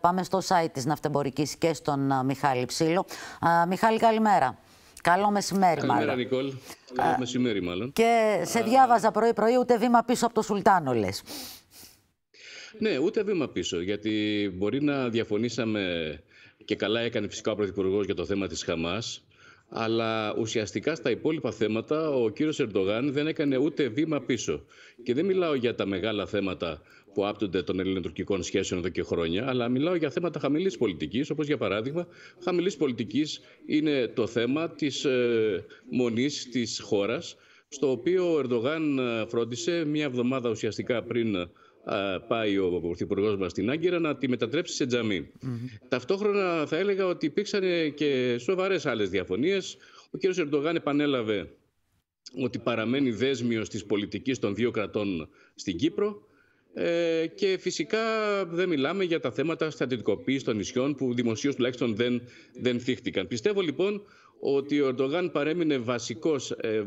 Πάμε στο site της Ναυτεμπορικής και στον Μιχάλη Ψήλο. Μιχάλη, καλημέρα. Καλό μεσημέρι, μάλλον. Καλημέρα, Νικόλ. Καλό μεσημέρι, μάλλον. Και σε διάβαζα πρωί-πρωί, ούτε βήμα πίσω από το Σουλτάνο, λες. Ναι, ούτε βήμα πίσω, γιατί μπορεί να διαφωνήσαμε και καλά έκανε φυσικά ο Πρωθυπουργός για το θέμα της Χαμάς, αλλά ουσιαστικά στα υπόλοιπα θέματα ο κύριος Ερντογάν δεν έκανε ούτε βήμα πίσω. Και δεν μιλάω για τα μεγάλα θέματα που άπτονται των ελληνοτουρκικών σχέσεων εδώ και χρόνια, αλλά μιλάω για θέματα χαμηλής πολιτικής, όπως για παράδειγμα, χαμηλής πολιτικής είναι το θέμα της ε, μονής της χώρας, στο οποίο ο Ερντογάν ε, φρόντισε μία εβδομάδα ουσιαστικά πριν ε, πάει ο Πρωθυπουργός μας στην Άγκυρα να τη μετατρέψει σε τζαμι Ταυτόχρονα θα έλεγα ότι υπήρξαν ε, και σοβαρές άλλες διαφωνίες. Ο κ. Ερντογάν επανέλαβε ότι παραμένει δέσμιος της πολιτικής των δύο κρατών στην Κύπρο. Ε, και φυσικά δεν μιλάμε για τα θέματα στρατιωτικοποίησης των νησιών που δημοσίως τουλάχιστον δεν, δεν Πιστεύω λοιπόν ότι ο Ερντογάν παρέμεινε βασικός ε,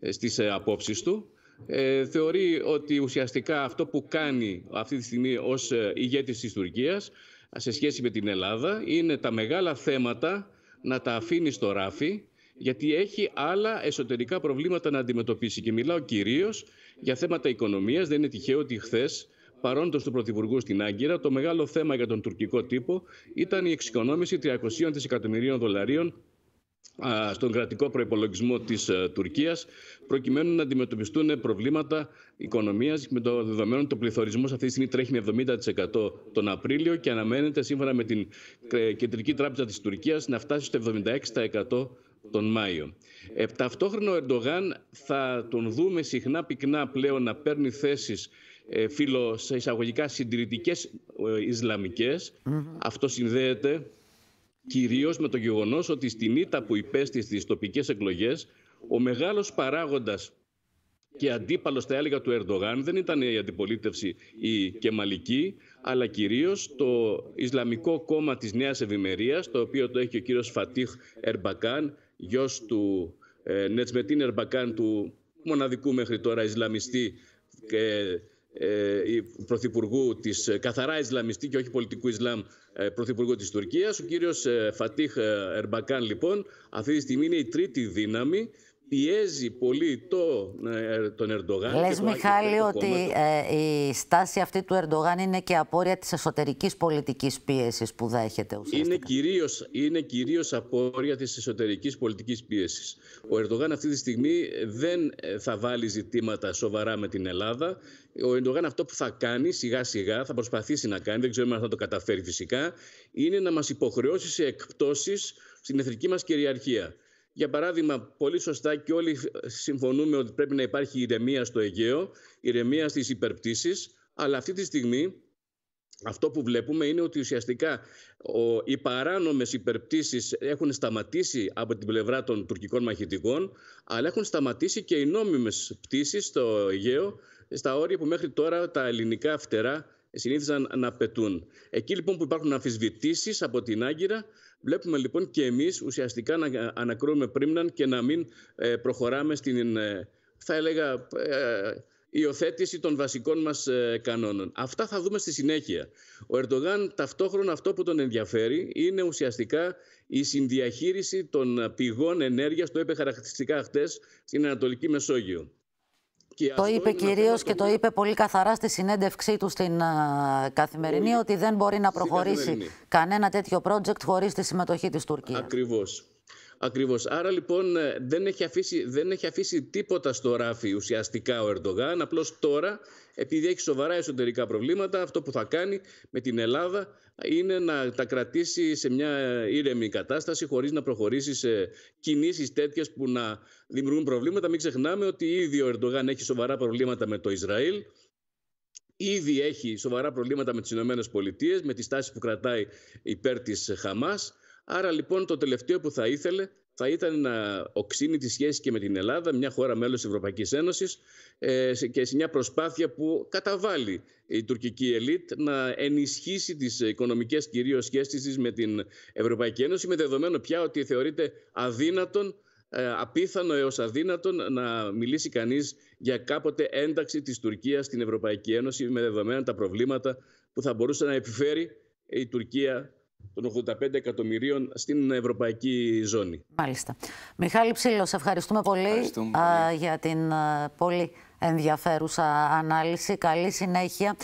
ε, στις ε, απόψεις του. Ε, θεωρεί ότι ουσιαστικά αυτό που κάνει αυτή τη στιγμή ως ε, ηγέτης της Τουρκίας σε σχέση με την Ελλάδα είναι τα μεγάλα θέματα να τα αφήνει στο ράφι γιατί έχει άλλα εσωτερικά προβλήματα να αντιμετωπίσει και μιλάω κυρίως για θέματα οικονομίας, δεν είναι τυχαίο ότι χθες παρόντος του Πρωθυπουργού στην Άγκυρα, το μεγάλο θέμα για τον τουρκικό τύπο ήταν η εξοικονόμηση 300 δισεκατομμυρίων δολαρίων στον κρατικό προπολογισμό της ε, Τουρκίας, προκειμένου να αντιμετωπιστούν προβλήματα οικονομίας, με το δεδομένο ότι ο πληθωρισμός αυτή τη στιγμή τρέχει με 70% τον Απρίλιο και αναμένεται, σύμφωνα με την ε, Κεντρική Τράπεζα της Τουρκίας, να φτάσει στο 76% τον Μάιο. Ε, ταυτόχρονα ο Ερντογάν θα τον δούμε συχνά πυκνά πλέον να παίρνει θέσεις ε, φίλο σε εισαγωγικά συντηρητικές ισλαμικες Αυτό συνδέεται κυρίως με το γεγονός ότι στην ήττα που υπέστη στις τοπικές εκλογές ο μεγάλος παράγοντας και αντίπαλος, θα έλεγα, του Ερντογάν δεν ήταν η αντιπολίτευση η Κεμαλική, αλλά κυρίως το Ισλαμικό κόμμα της Νέας Ευημερίας, το οποίο το έχει ο κύριος Φατίχ Ερμπακάν, γιος του ε, Νετσμετίν Ερμπακάν, του μοναδικού μέχρι τώρα Ισλαμιστή ε, ε πρωθυπουργού της ε, καθαρά Ισλαμιστή και όχι πολιτικού Ισλάμ ε, πρωθυπουργού της Τουρκίας. Ο κύριος Φατίχ Ερμπακάν λοιπόν αυτή τη στιγμή είναι η τρίτη δύναμη πιέζει πολύ το, ε, ε, τον Ερντογάν. Λες και το Μιχάλη το ότι ε, η στάση αυτή του Ερντογάν είναι και απόρρια της εσωτερικής πολιτικής πίεσης που δέχεται ουσιαστικά. Είναι κυρίως, είναι κυρίως απόρρια της εσωτερικής πολιτικής πίεσης. Ο Ερντογάν αυτή τη στιγμή δεν θα βάλει ζητήματα σοβαρά με την Ελλάδα. Ο Ερντογάν αυτό που θα κάνει σιγά σιγά, θα προσπαθήσει να κάνει, δεν ξέρουμε αν θα το καταφέρει φυσικά, είναι να μας υποχρεώσει σε εκπτώσεις στην εθνική μας κυριαρχία. Για παράδειγμα, πολύ σωστά και όλοι συμφωνούμε ότι πρέπει να υπάρχει ηρεμία στο Αιγαίο, ηρεμία στις υπερπτήσεις, αλλά αυτή τη στιγμή αυτό που βλέπουμε είναι ότι ουσιαστικά οι παράνομες υπερπτήσεις έχουν σταματήσει από την πλευρά των τουρκικών μαχητικών, αλλά έχουν σταματήσει και οι νόμιμες πτήσεις στο Αιγαίο, στα όρια που μέχρι τώρα τα ελληνικά φτερά συνήθιζαν να πετούν. Εκεί λοιπόν που υπάρχουν αμφισβητήσεις από την Άγκυρα, Βλέπουμε λοιπόν και εμείς ουσιαστικά να ανακρούμε πρίμναν και να μην ε, προχωράμε στην, ε, θα έλεγα, ε, υιοθέτηση των βασικών μας κανόνων. Αυτά θα δούμε στη συνέχεια. Ο Ερντογάν ταυτόχρονα αυτό που τον ενδιαφέρει είναι ουσιαστικά η συνδιαχείριση των πηγών ενέργειας, το είπε χαρακτηριστικά χτες, στην Ανατολική Μεσόγειο το είπε κυρίως και το είπε πολύ καθαρά στη συνέντευξή του στην Καθημερινή, ότι δεν μπορεί να προχωρήσει κανένα τέτοιο project χωρίς τη συμμετοχή της Τουρκίας. Ακριβώς. Ακριβώς. Άρα λοιπόν ε, δεν έχει, αφήσει, δεν έχει αφήσει τίποτα στο ράφι ουσιαστικά ο Ερντογάν. Απλώς τώρα, επειδή έχει σοβαρά εσωτερικά προβλήματα, αυτό που θα κάνει με την Ελλάδα είναι να τα κρατήσει σε μια ε, ήρεμη κατάσταση, χωρίς να προχωρήσει σε κινήσεις τέτοιες που να δημιουργούν προβλήματα. Μην ξεχνάμε ότι ήδη ο Ερντογάν έχει σοβαρά προβλήματα με το Ισραήλ ήδη έχει σοβαρά προβλήματα με τις Ηνωμένες Πολιτείες, με τη στάση που κρατάει υπέρ της Χαμάς. Άρα λοιπόν το τελευταίο που θα ήθελε θα ήταν να ε, οξύνει τη σχέση και με την Ελλάδα, μια χώρα μέλος της Ευρωπαϊκής Ένωσης ε, και σε μια προσπάθεια που καταβάλει η τουρκική ελίτ να ενισχύσει τις οικονομικές κυρίως σχέσεις της με την Ευρωπαϊκή Ένωση με δεδομένο πια ότι θεωρείται αδύνατον ε, απίθανο έως αδύνατον να μιλήσει κανείς για κάποτε ένταξη της Τουρκίας στην Ευρωπαϊκή Ένωση με δεδομένα τα προβλήματα που θα μπορούσε να επιφέρει η Τουρκία των 85 εκατομμυρίων στην ευρωπαϊκή ζώνη. Μάλιστα. Μιχάλη Ψήλος, ευχαριστούμε πολύ για την πολύ ενδιαφέρουσα ανάλυση. Καλή συνέχεια.